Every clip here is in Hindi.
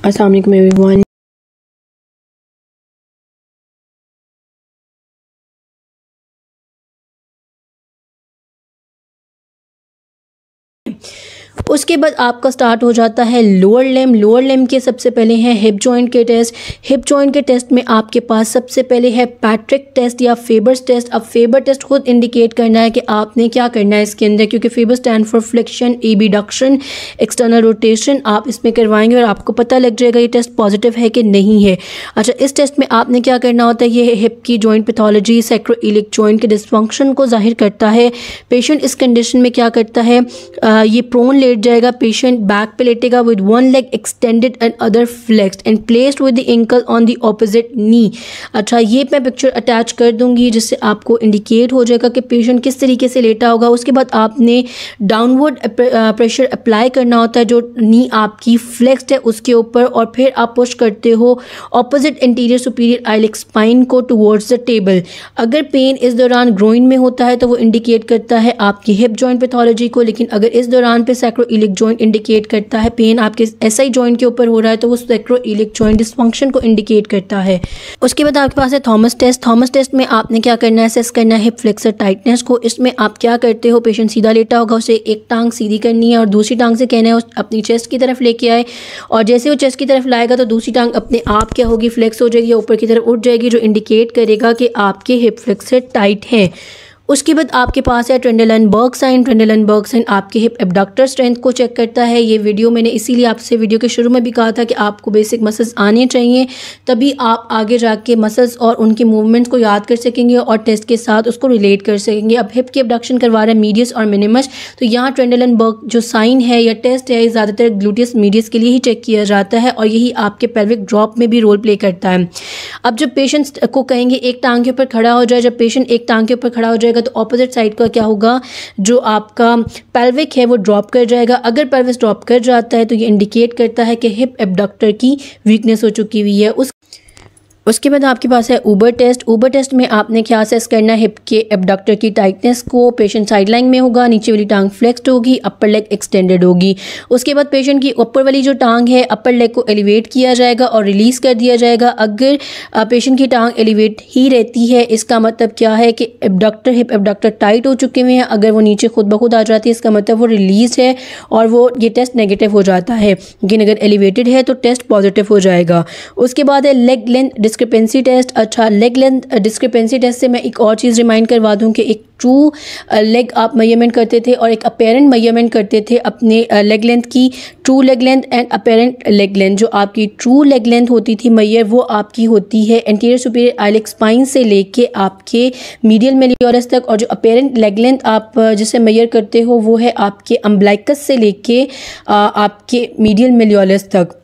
Assalamu alaikum everyone. उसके बाद आपका स्टार्ट हो जाता है लोअर लेम लोअर लेम के सबसे पहले हैं हिप जॉइंट के टेस्ट हिप जॉइंट के टेस्ट में आपके पास सबसे पहले है पैट्रिक टेस्ट या फेबर्स टेस्ट अब फेबर टेस्ट खुद इंडिकेट करना है कि आपने क्या करना है इसके अंदर क्योंकि FABER stand for flexion abduction external rotation आप इसमें करवाएंगे और आपको पता लग जाएगा ये टेस्ट पॉजिटिव है कि नहीं है अच्छा इस टेस्ट में आपने क्या करना होता है ये हिप की joint pathology sacroiliac joint के डिस्फंक्शन को जाहिर करता है पेशेंट इस कंडीशन में क्या करता है आ, ये प्रोन लेट लेट जाएगा पेशेंट बैक पे लेटेगा with one leg extended and other flexed and placed with the ankle on the opposite knee अच्छा ये मैं पिक्चर अटैच कर दूंगी जिससे आपको इंडिकेट हो जाएगा कि पेशेंट किस तरीके से लेटा होगा उसके बाद आपने डाउनवर्ड प्रेशर अप्लाई करना होता है जो नी आपकी फ्लेक्स्ड है उसके ऊपर और फिर आप पुश करते हो opposite anterior superior iliac spine को टूवर्ड्स द टेबल अगर पेन इस दौरान ग्रोइन में होता है तो वो इंडिकेट करता है आपकी हिप जॉइंट पैथोलॉजी को लेकिन अगर इस दौरान पे सैक्रो इलिक जॉइंट इंडिकेट करता है पेन आपके ऐसा ही जॉइंट के ऊपर हो रहा है तो वो सेक्रो इलिक जॉइंट डिस्फंक्शन को इंडिकेट करता है उसके बाद आपके पास है थॉमस टेस्ट थॉमस टेस्ट में आपने क्या करना है असेस करना है फ्लेक्सर टाइटनेस को इसमें आप क्या करते हो पेशेंट सीधा लेटा होगा उसे एक टांग सीधी करनी है और दूसरी टांग से कहना है अपनी चेस्ट की तरफ लेके आए और जैसे वो चेस्ट की तरफ लाएगा तो दूसरी टांग अपने आप क्या होगी फ्लेक्स हो जाएगी ऊपर की तरफ उठ जाएगी जो इंडिकेट करेगा कि आपके हिप फ्लेक्सर टाइट हैं उसके बाद आपके पास है Trendelenburg sign Trendelenburg sign आपके हिप एबडक्टर स्ट्रेंथ को चेक करता है ये वीडियो मैंने इसीलिए आपसे वीडियो के शुरू में भी कहा था कि आपको बेसिक मसल्स आने चाहिए तभी आप आगे जाके मसल्स और उनके मूवमेंट्स को याद कर सकेंगे और टेस्ट के साथ उसको रिलेट कर सकेंगे अब हिप की एबडक्शन करवा रहे हैं मीडियस और मिनिमस तो यहाँ ट्रेंडेलन बर्ग जो साइन है या टेस्ट है ज़्यादातर ग्लूटियस मीडियस के लिए ही चेक किया जाता है और यही आपके पेल्विक ड्रॉप में भी रोल प्ले करता है अब जब पेशेंट्स को कहेंगे एक टांग के ऊपर खड़ा हो जाए जब पेशेंट एक टांग के ऊपर खड़ा हो जाएगा जाएगा तो ऑपोजिट साइड का क्या होगा जो आपका पेल्विक है वो ड्रॉप कर जाएगा अगर पेल्विस ड्रॉप कर जाता है तो ये इंडिकेट करता है कि हिप एबडक्टर की वीकनेस हो चुकी हुई है उस उसके बाद आपके पास है ऊबर टेस्ट ऊबर टेस्ट में आपने क्या असेस करना है हिप के एबडक्टर की टाइटनेस को पेशेंट साइड लाइन में होगा नीचे वाली टांग फ्लेक्स्ड होगी अपर लेग एक्सटेंडेड होगी उसके बाद पेशेंट की ऊपर वाली जो टांग है अपर लेग को एलिवेट किया जाएगा और रिलीज़ कर दिया जाएगा अगर पेशेंट की टांग एलिवेट ही रहती है इसका मतलब क्या है कि एबडक्टर हिप एबडक्टर टाइट हो चुके हुए हैं अगर वो नीचे खुद ब खुद आ जाती है इसका मतलब वो रिलीज है और वो ये टेस्ट नेगेटिव हो जाता है लेकिन अगर एलिवेटेड है तो टेस्ट पॉजिटिव हो जाएगा उसके बाद है लेग लेंथ डिस्क्रिपेंसी टेस्ट अच्छा लेग लेंथ डिस्क्रिपेंसी टेस्ट से मैं एक और चीज़ रिमाइंड करवा दूँ कि एक ट्रू लेग आप मैयरमेंट करते थे और एक अपेरेंट मैयरमेंट करते थे अपने लेग लेंथ की true leg length and apparent leg length जो आपकी ट्रू लेग लेंथ होती थी मैयर वो आपकी होती है एंटीरियर सुपीरियर आइलेक स्पाइन से लेके आपके मीडियल मेलियोरस तक और जो अपेरेंट लेग लेंथ आप जिसे मैयर करते हो वो है आपके अम्बलाइकस से लेके आपके मीडियल मेलियोरस तक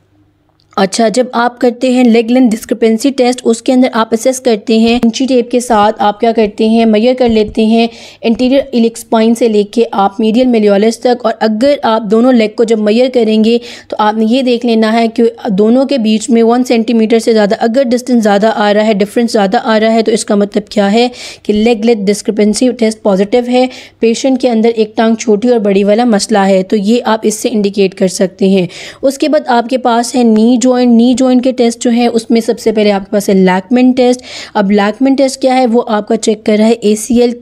अच्छा जब आप करते हैं लेग लेंथ डिस्क्रिपेंसी टेस्ट उसके अंदर आप असेस करते हैं इंची टेप के साथ आप क्या करते हैं मैयर कर लेते हैं इंटीरियर इलिक्स पॉइंट से लेके आप मीडियल मेलियोलस तक और अगर आप दोनों लेग को जब मैयर करेंगे तो आपने ये देख लेना है कि दोनों के बीच में वन सेंटीमीटर से ज़्यादा अगर डिस्टेंस ज़्यादा आ रहा है डिफरेंस ज़्यादा आ रहा है तो इसका मतलब क्या है कि leg length discrepancy test positive है पेशेंट के अंदर एक टांग छोटी और बड़ी वाला मसला है तो ये आप इससे इंडिकेट कर सकते हैं उसके बाद आपके पास है नीज जॉइंट नी जॉइंट के टेस्ट जो है उसमें सबसे पहले आपके पास है लैकमेंट टेस्ट अब लैकमेंट टेस्ट क्या है वो आपका चेक कर रहा है ए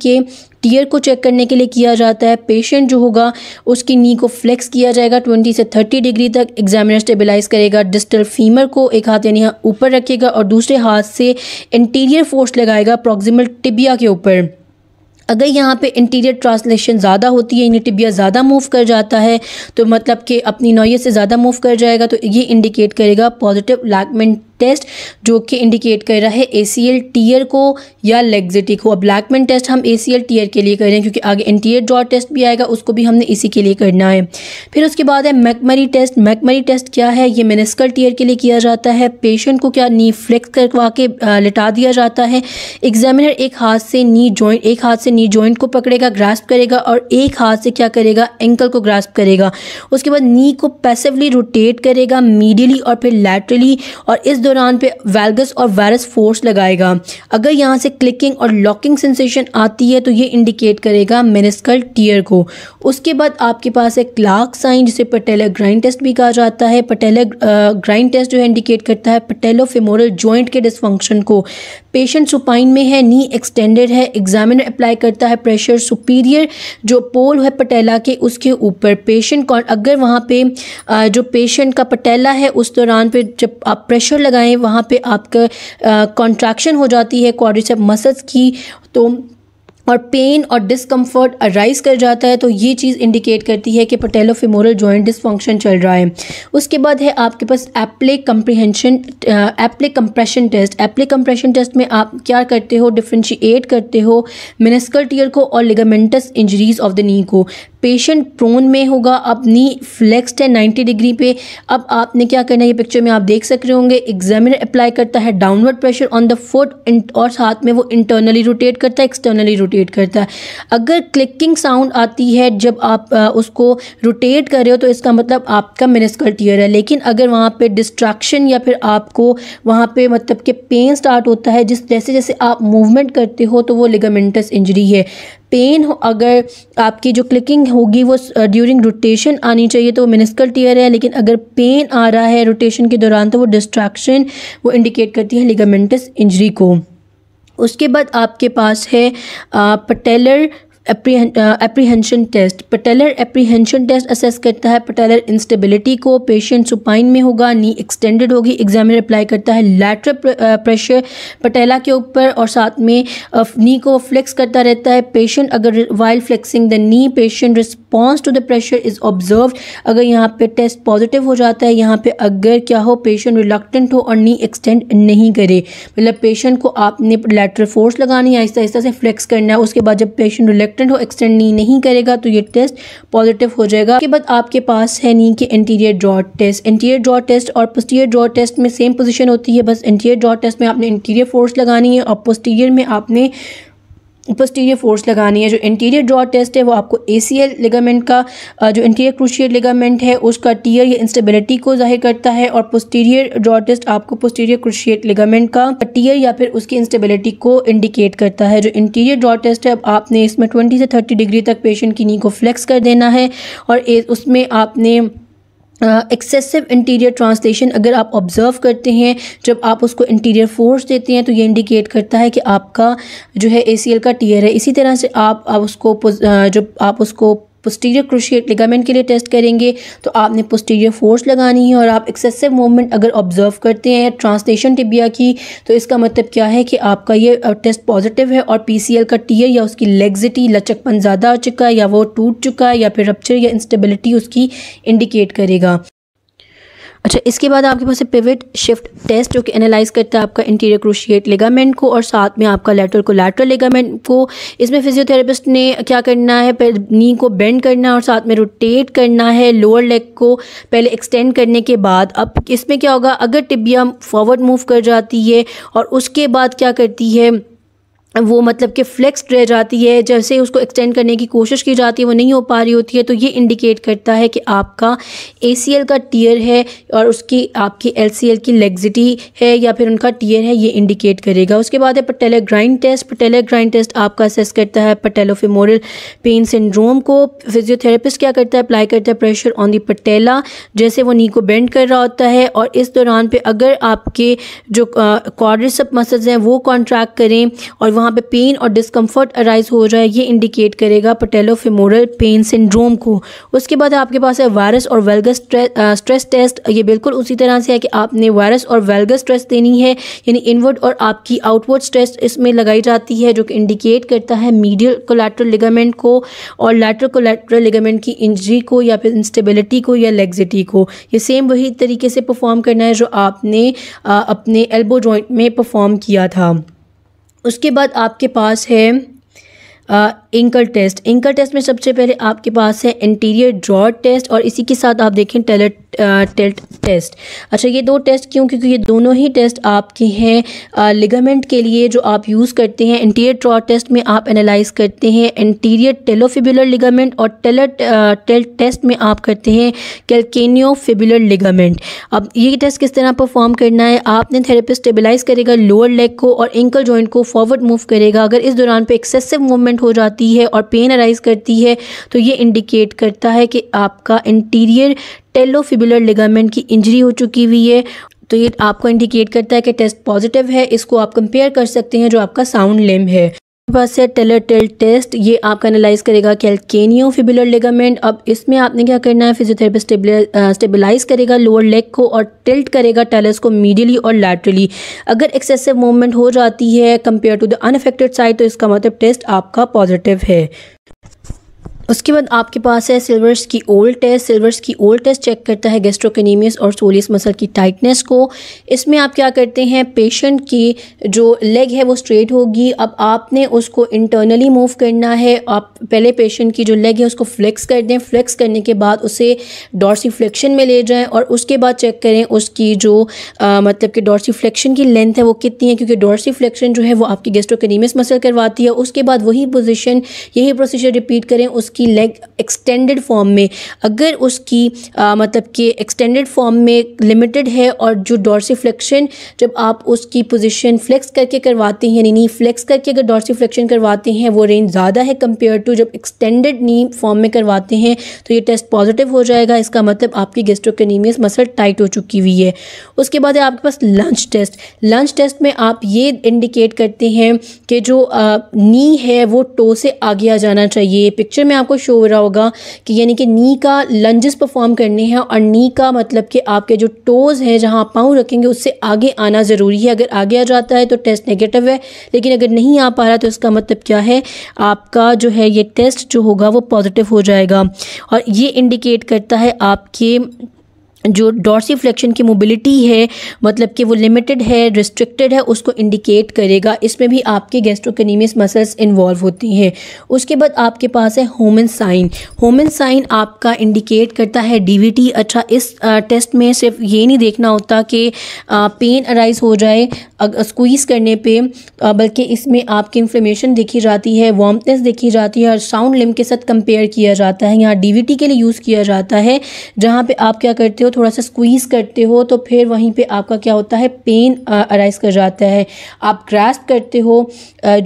के टीयर को चेक करने के लिए किया जाता है पेशेंट जो होगा उसकी नी को फ्लेक्स किया जाएगा 20 से 30 डिग्री तक एग्जामिनर स्टेबलाइज करेगा डिस्टल फीमर को एक हाथ यानी ऊपर रखेगा और दूसरे हाथ से इंटीरियर फोर्स लगाएगा प्रॉक्सिमल टिबिया के ऊपर अगर यहाँ पे इंटीरियर ट्रांसलेशन ज़्यादा होती है यानी टिबिया ज़्यादा मूव कर जाता है तो मतलब कि अपनी नोयत से ज़्यादा मूव कर जाएगा तो ये इंडिकेट करेगा पॉजिटिव लैगमेंट टेस्ट जो कि इंडिकेट कर रहा है एसीएल टीयर को या लेग्जिटी को अब ब्लैकमैन टेस्ट हम एसीएल टीयर के लिए कर रहे हैं क्योंकि आगे एंटीयर ड्रॉ टेस्ट भी आएगा उसको भी हमने इसी के लिए करना है फिर उसके बाद है मैकमरी टेस्ट मैकमरी टेस्ट क्या है ये मेनिस्कल टीयर के लिए किया जाता है पेशेंट को क्या नी फ्लेक्स करवा के लिटा दिया जाता है एग्जामिनर एक हाथ से नी जॉइंट एक हाथ से नी जॉइंट को पकड़ेगा ग्रास्प करेगा और एक हाथ से क्या करेगा एंकल को ग्रास्प करेगा उसके बाद नी को पैसिवली रोटेट करेगा मीडियली और फिर लैटरली और इस दौरान पे वेलगस और वायरस फोर्स लगाएगा अगर यहाँ से क्लिकिंग और लॉकिंग सेंसेशन आती है तो ये इंडिकेट करेगा मेनिस्कल टीयर को उसके बाद आपके पास एक क्लाक साइन जिसे पटेला ग्राइंड टेस्ट भी कहा जाता है पटेला ग्राइंड टेस्ट जो है इंडिकेट करता है पटेलो फेमोरल ज्वाइंट के डिसफंक्शन को पेशेंट सुपाइन में है नी एक्सटेंडेड है एग्जामिनर अप्लाई करता है प्रेशर सुपीरियर जो पोल है पटेला के उसके ऊपर पेशेंट कौन अगर वहाँ पे जो पेशेंट का पटेला है उस दौरान पे जब आप प्रेशर लगाएं वहाँ पे आपका कॉन्ट्रैक्शन हो जाती है क्वाड्रिसेप मसल्स की तो और पेन और डिसकम्फर्ट अराइज कर जाता है तो ये चीज़ इंडिकेट करती है कि पटेलो फिमोरल जॉइंट डिसफंक्शन चल रहा है उसके बाद है आपके पास Apley compression Apley compression test Apley compression test में आप क्या करते हो डिफ्रेंशिएट करते हो मिनिस्कल टीयर को और ligamentous injuries of the knee को पेशेंट प्रोन में होगा अपनी फ्लेक्सड है नाइन्टी डिग्री पे अब आपने क्या करना है ये पिक्चर में आप देख सक रहे होंगे एग्जामिनर अप्लाई करता है downward pressure on the foot और साथ में वो इंटरनली रोटेट करता है एक्सटर्नली रोटेट करता है अगर क्लिकिंग साउंड आती है जब आप आ, उसको रोटेट कर रहे हो तो इसका मतलब आपका मेनिस्कल टीयर है लेकिन अगर वहाँ पर डिस्ट्रैक्शन या फिर आपको वहाँ पर मतलब कि पेन स्टार्ट होता है जिस जैसे जैसे आप मूवमेंट करते हो तो वो लिगामेंटस इंजरी है पेन अगर आपकी जो क्लिकिंग होगी वो ड्यूरिंग रोटेशन आनी चाहिए तो वो मिनिस्कल टीयर है लेकिन अगर पेन आ रहा है रोटेशन के दौरान तो वो डिस्ट्रैक्शन वो इंडिकेट करती है लिगामेंटस इंजरी को उसके बाद आपके पास है patellar apprehension test patellar apprehension test assess करता है पटेलर इंस्टेबिलिटी को पेशेंट सुपाइन में होगा नी एक्सटेंडेड होगी एग्जामिनर अप्लाई करता है लैटर प्रेशर पटेला के ऊपर और साथ में नी uh, को फ्लेक्स करता रहता है पेशेंट अगर while flexing the knee patient response to the pressure is observe अगर यहाँ पे टेस्ट पॉजिटिव हो जाता है यहाँ पे अगर क्या हो पेशेंट रिलकटेंट हो और नी एक्सटेंड नहीं करे मतलब पेशेंट को आपने लेटर फोर्स लगानी है आहिस्ता आहिस्ता से फ्लेक्स करना है उसके बाद जब पेशेंट रिलेक्ट रिएक्टेंट हो एक्सटेंड नी नहीं करेगा तो ये टेस्ट पॉजिटिव हो जाएगा उसके बाद आपके पास है नी के anterior drawer test anterior drawer test और पोस्टीरियर ड्रॉ टेस्ट में सेम पोजिशन होती है बस इंटीरियर ड्रॉ टेस्ट में आपने इंटीरियर फोर्स लगानी है और पोस्टीरियर में आपने पोस्टीरियर फोर्स लगानी है जो इंटीरियर ड्रॉ टेस्ट है वो आपको ए सी एल लिगामेंट का जो इंटीरियर क्रूशियर लिगामेंट है उसका टीयर या इंस्टेबिलिटी को जाहिर करता है और पोस्टीरियर ड्रॉ टेस्ट आपको पोस्टीरियर क्रूशियर लिगामेंट का टीयर या फिर उसकी इंस्टेबिलिटी को इंडिकेट करता है जो इंटीरियर ड्रॉ टेस्ट है आपने इसमें ट्वेंटी से थर्टी डिग्री तक पेशेंट की नी को फ्लेक्स कर देना है और उसमें आपने एक्सेसिव इंटीरियर ट्रांसलेशन अगर आप ऑब्ज़र्व करते हैं जब आप उसको इंटीरियर फोर्स देते हैं तो ये इंडिकेट करता है कि आपका जो है ए का टीयर है इसी तरह से आप, आप उसको जब आप उसको पोस्टीरियर क्रोशिएट लिगामेंट के लिए टेस्ट करेंगे तो आपने पोस्टीरियर फोर्स लगानी है और आप एक्सेसिव मूवमेंट अगर ऑब्जर्व करते हैं ट्रांसलेशन टिबिया की तो इसका मतलब क्या है कि आपका ये टेस्ट पॉजिटिव है और पीसीएल का टीयर या उसकी लेग्जिटी लचकपन ज़्यादा आ चुका है या वो टूट चुका है या फिर रप्चर या इंस्टेबिलिटी उसकी इंडिकेट करेगा अच्छा इसके बाद आपके पास है पिविट शिफ्ट टेस्ट जो कि एनालाइज करता है आपका इंटीरियर क्रोशिएट लिगामेंट को और साथ में आपका लेटरल को लेटरल लिगामेंट को इसमें फिजियोथेरेपिस्ट ने क्या करना है नी को बेंड करना है और साथ में रोटेट करना है लोअर लेग को पहले एक्सटेंड करने के बाद अब इसमें क्या होगा अगर टिबिया फॉरवर्ड मूव कर जाती है और उसके बाद क्या करती है वो मतलब कि फ्लेक्सड रह जाती है जैसे उसको एक्सटेंड करने की कोशिश की जाती है वो नहीं हो पा रही होती है तो ये इंडिकेट करता है कि आपका ए का टीयर है और उसकी आपकी एल की लेग्जिटी है या फिर उनका टीयर है ये इंडिकेट करेगा उसके बाद है patella grind test patella grind test आपका असेस करता है पटेलोफिमोरल पेन सिंड्रोम को फिजियोथेरापिस्ट क्या करता है अप्लाई करता है प्रेशर ऑन दी पटेला जैसे वो नी को बेंड कर रहा होता है और इस दौरान पर अगर आपके जो कॉर्डिस मसल्स हैं वो कॉन्ट्रैक्ट करें और वहाँ पे पेन और डिस्कम्फर्ट अराइज हो रहा है ये इंडिकेट करेगा पटेलो फेमोरल पेन सिंड्रोम को उसके बाद आपके पास है वायरस और वेलगस स्ट्रेस टेस्ट ये बिल्कुल उसी तरह से है कि आपने वायरस और वेलगस स्ट्रेस देनी है यानी इनवर्ड और आपकी आउटवर्ड स्ट्रेस इसमें लगाई जाती है जो कि इंडिकेट करता है मीडियल कोलेट्रल लिगामेंट को और लेटर कोलेट्रल लिगामेंट की इंजरी को या फिर इंस्टेबिलिटी को या लेग्जिटी को ये सेम वही तरीके से परफॉर्म करना है जो आपने आ, अपने एल्बो जॉइंट में परफॉर्म किया था उसके बाद आपके पास है इंकल टेस्ट इंकल टेस्ट में सबसे पहले आपके पास है इंटीरियर ड्रॉ टेस्ट और इसी के साथ आप देखें टेलेट टेल्ट टेस्ट अच्छा ये दो टेस्ट क्यों क्योंकि ये दोनों ही टेस्ट आपके हैं लिगामेंट uh, के लिए जो आप यूज़ करते हैं इंटीरियर ड्रॉ टेस्ट में आप एनालाइज करते हैं इंटीरियर टेलोफिबुलर लिगामेंट और टेलट टेल्ट टेस्ट में आप करते हैं फिबुलर लिगामेंट अब ये टेस्ट किस तरह परफॉर्म करना है आपने थेरेपिस्ट स्टेबलाइज करेगा लोअर लेग को और इंकल जॉइंट को फॉरवर्ड मूव करेगा अगर इस दौरान पर एक्सेसिव मूवमेंट हो जाती करती है और पेन अराइज करती है तो ये इंडिकेट करता है कि आपका इंटीरियर टेलोफिबुलर लिगामेंट की इंजरी हो चुकी हुई है तो ये आपको इंडिकेट करता है कि टेस्ट पॉजिटिव है इसको आप कंपेयर कर सकते हैं जो आपका साउंड लिम है बस है टेलेटेल टेस्ट ये आपका एनालाइज करेगा कैल्केनियो फिबुलर लेगामेंट अब इसमें आपने क्या करना है फिजियोथेरेपिस्ट स्टेबलाइज करेगा लोअर लेग को और टिल्ट करेगा टेलस को मीडियली और लैटरली अगर एक्सेसिव मूवमेंट हो जाती है compare to the unaffected side तो इसका मतलब टेस्ट आपका पॉजिटिव है उसके बाद आपके पास है Silfverskiold test Silfverskiold test check करता है गेस्ट्रोकनीमियस और सोलियस मसल की टाइटनेस को इसमें आप क्या करते हैं पेशेंट की जो लेग है वो स्ट्रेट होगी अब आपने उसको इंटरनली मूव करना है आप पहले पेशेंट की जो लेग है उसको फ्लेक्स कर दें फ्लेक्स करने के बाद उसे डॉर्सी फ्लेक्शन में ले जाएँ और उसके बाद चेक करें उसकी जो आ, मतलब कि डॉर्सी फ्लेक्शन की लेंथ है वो कितनी है क्योंकि डॉर्सी फ्लेक्शन जो है वो आपकी गेस्ट्रोकनीमियस मसल करवाती है उसके बाद वही पोजिशन यही प्रोसीजर रिपीट करें उस उसकी लेग एक्सटेंडेड फॉर्म में अगर उसकी आ, मतलब कि एक्सटेंडेड फॉर्म में लिमिटेड है और जो डॉर्सीफ्लेक्शन जब आप उसकी पोजीशन फ्लेक्स करके करवाते हैं यानी नी फ्लेक्स करके अगर डॉर्सीफ्लेक्शन करवाते हैं वो रेंज ज़्यादा है कंपेयर टू जब एक्सटेंडेड नी फॉर्म में करवाते हैं तो ये टेस्ट पॉजिटिव हो जाएगा इसका मतलब आपकी गेस्ट्रोकनीमियस मसल टाइट हो चुकी हुई है उसके बाद है आपके पास लंच टेस्ट लंच टेस्ट में आप ये इंडिकेट करते हैं कि जो नी है वो टो से आगे आ जाना चाहिए पिक्चर में आपको शो हो रहा होगा कि यानी कि नी का लंजेस परफॉर्म करने हैं और नी का मतलब कि आपके जो टोज़ हैं जहाँ आप पाँव रखेंगे उससे आगे आना ज़रूरी है अगर आगे आ जाता है तो टेस्ट नेगेटिव है लेकिन अगर नहीं आ पा रहा तो इसका मतलब क्या है आपका जो है ये टेस्ट जो होगा वो पॉजिटिव हो जाएगा और ये इंडिकेट करता है आपके जो डॉर्सी फ्लेक्शन की मोबिलिटी है मतलब कि वो लिमिटेड है रिस्ट्रिक्टेड है उसको इंडिकेट करेगा इसमें भी आपके गेस्ट्रोकनीमियस मसल्स इन्वॉल्व होती हैं उसके बाद आपके पास है होमन साइन होमन साइन आपका इंडिकेट करता है डीवीटी अच्छा इस टेस्ट में सिर्फ ये नहीं देखना होता कि पेन अराइज हो जाए स्क्वीज़ करने पर बल्कि इसमें आपकी इन्फ्लेमेशन देखी जाती है वॉमनेस देखी जाती है और साउंड लिम के साथ कंपेयर किया जाता है यहाँ डी के लिए यूज़ किया जाता है जहाँ पर आप क्या करते हो थोड़ा सा स्क्वीज़ करते हो तो फिर वहीं पे आपका क्या होता है पेन अराइज कर जाता है आप ग्रास्प करते हो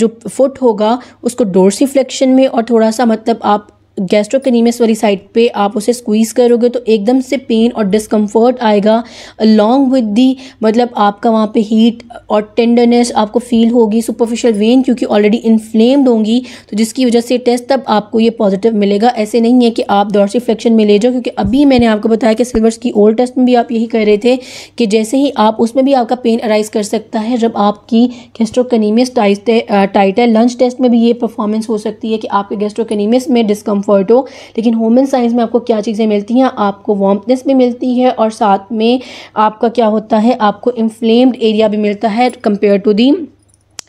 जो फुट होगा उसको डोरसी फ्लेक्शन में और थोड़ा सा मतलब आप गैस्ट्रोकनीमस वाली साइड पे आप उसे स्क्वीज़ करोगे तो एकदम से पेन और डिस्कम्फर्ट आएगा अलॉन्ग विद दी मतलब आपका वहाँ पे हीट और टेंडरनेस आपको फील होगी सुपरफिशियल वेन क्योंकि ऑलरेडी इन्फ्लेम्ड होंगी तो जिसकी वजह से टेस्ट तब आपको ये पॉजिटिव मिलेगा ऐसे नहीं है कि आप डॉर्सी फ्लेक्शन में ले जाओ क्योंकि अभी मैंने आपको बताया कि सिल्वर्स की ओल्ड टेस्ट में भी आप यही कह रहे थे कि जैसे ही आप उसमें भी आपका पेन अराइज कर सकता है जब आपकी गेस्ट्रोकनीमस टाइट है लंच टेस्ट में भी ये परफॉर्मेंस हो सकती है कि आपके गेस्ट्रोकनीमस में डिस्कम्फर्ट कम्फर्ट हो लेकिन ह्यूमन साइंस में आपको क्या चीज़ें मिलती हैं आपको वार्मनेस भी मिलती है और साथ में आपका क्या होता है आपको इन्फ्लेम्ड एरिया भी मिलता है compare to the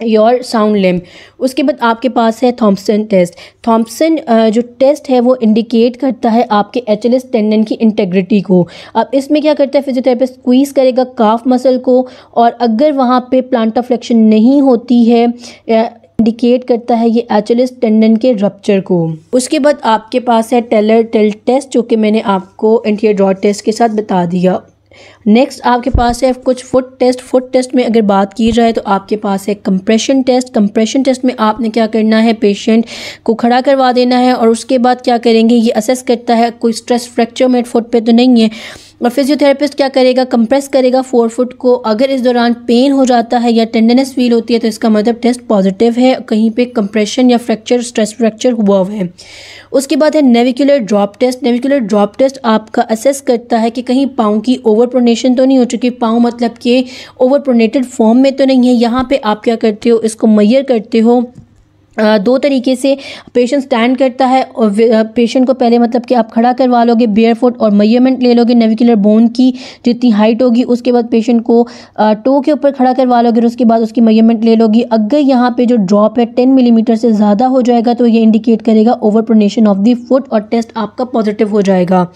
your sound limb उसके बाद आपके पास है थॉम्पसन टेस्ट थॉम्पसन जो टेस्ट है वो इंडिकेट करता है आपके एच एल एस टेंडन की इंटेग्रिटी को अब इसमें क्या करता है फिजियोथेरेपिस्ट स्क्वीज़ करेगा काफ मसल को और अगर वहाँ पर प्लांटा फ्लेक्शन नहीं होती है इंडिकेट करता है ये एचलिस टेंडन के रप्चर को उसके बाद आपके पास है टेलर टेल टेस्ट जो कि मैंने आपको एंटी ड्रॉ टेस्ट के साथ बता दिया नेक्स्ट आपके पास है कुछ फुट टेस्ट फुट टेस्ट में अगर बात की जाए तो आपके पास है कंप्रेशन टेस्ट कंप्रेशन टेस्ट में आपने क्या करना है पेशेंट को खड़ा करवा देना है और उसके बाद क्या करेंगे ये असेस करता है कोई स्ट्रेस फ्रैक्चर मेड फुट पे तो नहीं है और फिजियोथेरेपिस्ट क्या करेगा कंप्रेस करेगा फोर फुट को अगर इस दौरान पेन हो जाता है या टेंडनेस फील होती है तो इसका मतलब टेस्ट पॉजिटिव है कहीं पे कंप्रेशन या फ्रैक्चर स्ट्रेस फ्रैक्चर हुआ हुआ है उसके बाद है navicular drop test navicular drop test आपका असेस करता है कि कहीं पाँव की ओवर प्रोनेशन तो नहीं हो चुकी पाँव मतलब कि ओवर प्रोनेटेड फॉर्म में तो नहीं है यहाँ पर आप क्या करते हो इसको मैयर करते हो दो तरीके से पेशेंट स्टैंड करता है और पेशेंट को पहले मतलब कि आप खड़ा करवा लोगे बेयर फुट और मयमेंट ले लोगे नेविकुलर बोन की जितनी हाइट होगी उसके बाद पेशेंट को टो के ऊपर खड़ा करवा लोगे और उसके बाद उसकी मयमेंट ले लोगी अगर यहाँ पे जो ड्रॉप है टेन मिलीमीटर से ज़्यादा हो जाएगा तो ये इंडिकेट करेगा over pronation of the foot और टेस्ट आपका पॉजिटिव हो जाएगा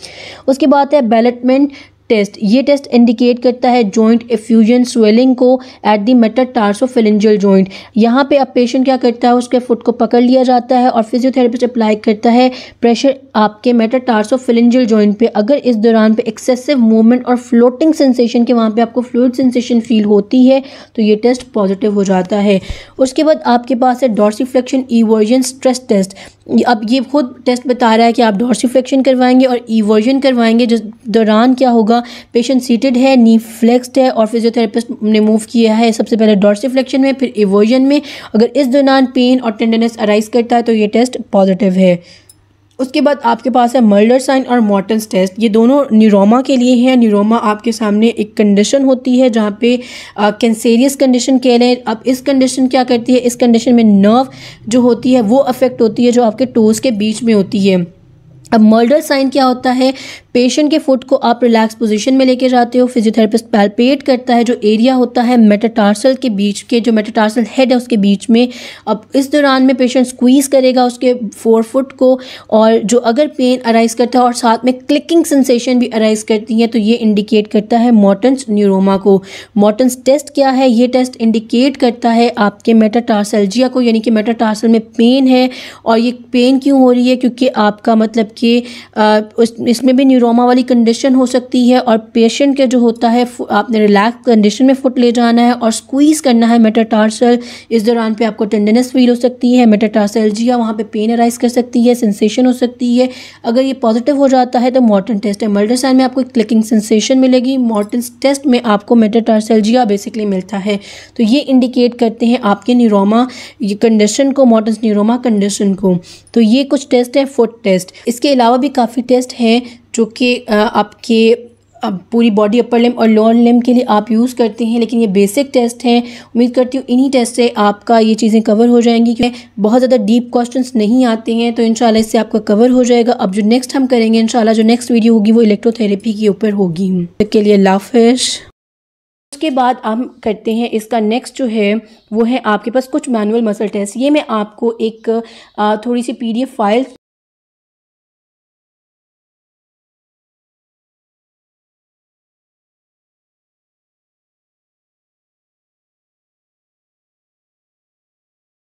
उसके बाद है बैलेटमेंट टेस्ट ये टेस्ट इंडिकेट करता है जॉइंट एफ्यूजन स्वेलिंग को at the metatarsophalangeal joint यहाँ पे अब पेशेंट क्या करता है उसके फुट को पकड़ लिया जाता है और फिजियोथेरेपिस्ट अप्लाई करता है प्रेशर आपके मेटर टार्सोफिलेंजियल जॉइंट पे अगर इस दौरान पे एक्सेसिव मूवमेंट और फ्लोटिंग सेंसेशन के वहाँ पे आपको फ्लूड सेंसेशन फील होती है तो ये टेस्ट पॉजिटिव हो जाता है उसके बाद आपके पास है डॉर्सीफ्लेक्शन ईवर्जन स्ट्रेस टेस्ट अब ये खुद टेस्ट बता रहा है कि आप डॉर्सीफ्लेक्शन करवाएंगे और ईवर्जन करवाएंगे जिस दौरान क्या होगा पेशेंट सीटेड है नी फ्लेक्सड है और फिजियोथेरेपिस्ट ने मूव किया है सबसे पहले डॉर्सिफ्लेक्शन में फिर इवोजन में अगर इस दौरान पेन और टेंडरनेस अराइज करता है तो ये टेस्ट पॉजिटिव है उसके बाद आपके पास है मर्डर साइन और मॉर्टन्स टेस्ट ये दोनों न्यूरोमा के लिए हैं न्यूरोमा आपके सामने एक कंडीशन होती है जहाँ पे कैंसेरियस कंडीशन कह लें अब इस कंडीशन क्या करती है इस कंडीशन में नर्व जो होती है वो अफेक्ट होती है जो आपके टोज के बीच में होती है अब मर्डर साइन क्या होता है पेशेंट के फुट को आप रिलैक्स पोजीशन में लेके जाते हो फिजियोथेरेपिस्ट पैल्पेट करता है जो एरिया होता है मेटाटार्सल के बीच के जो मेटाटार्सल हेड है उसके बीच में अब इस दौरान में पेशेंट स्क्वीज़ करेगा उसके फोर फुट को और जो अगर पेन अराइज़ करता है और साथ में क्लिकिंग सेंसेशन भी अराइज़ करती है तो ये इंडिकेट करता है मॉटन्स न्यूरोमा को मॉटन्स टेस्ट क्या है ये टेस्ट इंडिकेट करता है आपके मेटाटार्सलजिया को यानी कि मेटाटार्सल में पेन है और ये पेन क्यों हो रही है क्योंकि आपका मतलब कि इसमें भी न्यूरोमा वाली कंडीशन हो सकती है और पेशेंट के जो होता है आपने रिलैक्स कंडीशन में फुट ले जाना है और स्क्वीज़ करना है मेटाटार्सल इस दौरान पे आपको टेंडनेस फील हो सकती है मेटाटार्सलजिया वहाँ पे पेन अराइज कर सकती है सेंसेशन हो सकती है अगर ये पॉजिटिव हो जाता है तो मॉर्टन टेस्ट है मल्डरसैन में आपको क्लिकिंग सेंसेशन मिलेगी मॉर्टन टेस्ट में आपको मेटाटार्सलजिया बेसिकली मिलता है तो ये इंडिकेट करते हैं आपके न्यूरोमा कंडीशन को मॉर्टन न्यूरोमा कंडीशन को तो ये कुछ टेस्ट है फुट टेस्ट इसके अलावा भी काफ़ी टेस्ट हैं जो कि आपके अब पूरी बॉडी अपर लिम और लोअर लिम के लिए आप यूज़ करते हैं लेकिन ये बेसिक टेस्ट हैं उम्मीद करती हूँ इन्हीं टेस्ट से आपका ये चीज़ें कवर हो जाएंगी क्योंकि बहुत ज़्यादा डीप क्वेश्चंस नहीं आते हैं तो इंशाल्लाह इससे आपका कवर हो जाएगा अब जो नेक्स्ट हम करेंगे इंशाल्लाह जो नेक्स्ट वीडियो होगी वो इलेक्ट्रोथेरेपी के ऊपर होगी के लिए लाफिश उसके बाद हम करते हैं इसका नेक्स्ट जो है वो है आपके पास कुछ मैनुअल मसल टेस्ट ये मैं आपको एक थोड़ी सी पी फाइल